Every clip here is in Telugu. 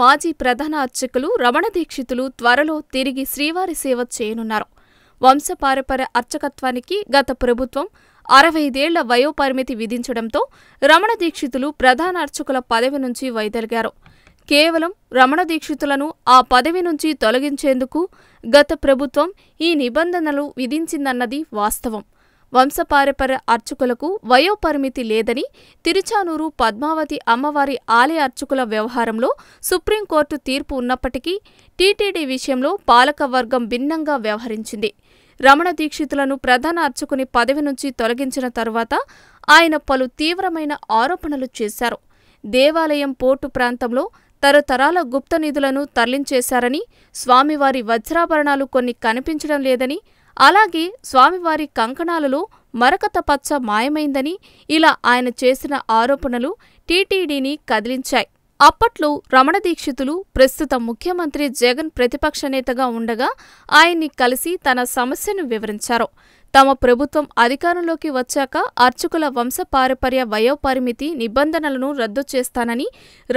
మాజీ ప్రధాన అర్చకులు రమణ దీక్షితులు త్వరలో తిరిగి శ్రీవారి సేవ చేయనున్నారు వంశపారపర అర్చకత్వానికి గత ప్రభుత్వం అరవైదేళ్ల వయోపరిమితి విధించడంతో రమణ దీక్షితులు ప్రధాన అర్చకుల పదవి నుంచి వైదొలిగారు కేవలం రమణ దీక్షితులను ఆ పదవి నుంచి తొలగించేందుకు గత ప్రభుత్వం ఈ నిబంధనలు విధించిందన్నది వాస్తవం వంశపారపర అర్చకులకు వయోపరిమితి లేదని తిరుచానూరు పద్మావతి అమ్మవారి ఆలయ అర్చకుల వ్యవహారంలో సుప్రీంకోర్టు తీర్పు ఉన్నప్పటికీ టీటీడీ విషయంలో పాలకవర్గం భిన్నంగా వ్యవహరించింది రమణ దీక్షితులను ప్రధాన అర్చకుని పదవి నుంచి తొలగించిన తరువాత ఆయన పలు తీవ్రమైన ఆరోపణలు చేశారు దేవాలయం పోర్టు ప్రాంతంలో తరతరాల గుప్త నిధులను తరలించేశారని స్వామివారి వజ్రాభరణాలు కొన్ని కనిపించడం లేదని అలాగే స్వామివారి కంకణాలలో మరకత పచ్చ మాయమైందని ఇలా ఆయన చేసిన ఆరోపణలు టీటీడీని కదిలించాయి అప్పట్లో రమణ దీక్షితులు ప్రస్తుత ముఖ్యమంత్రి జగన్ ప్రతిపక్ష నేతగా ఉండగా ఆయన్ని కలిసి తన సమస్యను వివరించారు తమ ప్రభుత్వం అధికారంలోకి వచ్చాక అర్చకుల వంశపారపర్య వయోపరిమితి నిబంధనలను రద్దు చేస్తానని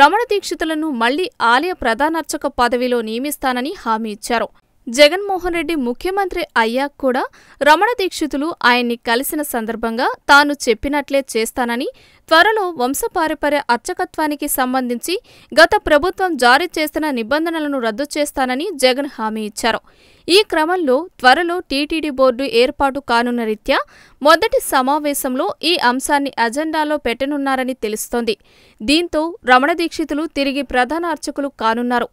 రమణ దీక్షితులను మళ్లీ ఆలయ ప్రధానార్చక పదవిలో నియమిస్తానని హామీ ఇచ్చారు జగన్మోహన్ రెడ్డి ముఖ్యమంత్రి అయ్యాక కూడా రమణ దీక్షితులు ఆయన్ని కలిసిన సందర్భంగా తాను చెప్పినట్లే చేస్తానని త్వరలో వంశపారపర్య అర్చకత్వానికి సంబంధించి గత ప్రభుత్వం జారీ చేసిన నిబంధనలను రద్దు చేస్తానని జగన్ హామీ ఇచ్చారు ఈ క్రమంలో త్వరలో టీటీడీ బోర్డు ఏర్పాటు కానున్న రీత్యా మొదటి సమావేశంలో ఈ అంశాన్ని అజెండాలో పెట్టనున్నారని తెలుస్తోంది దీంతో రమణ దీక్షితులు తిరిగి ప్రధాన అర్చకులు కానున్నారు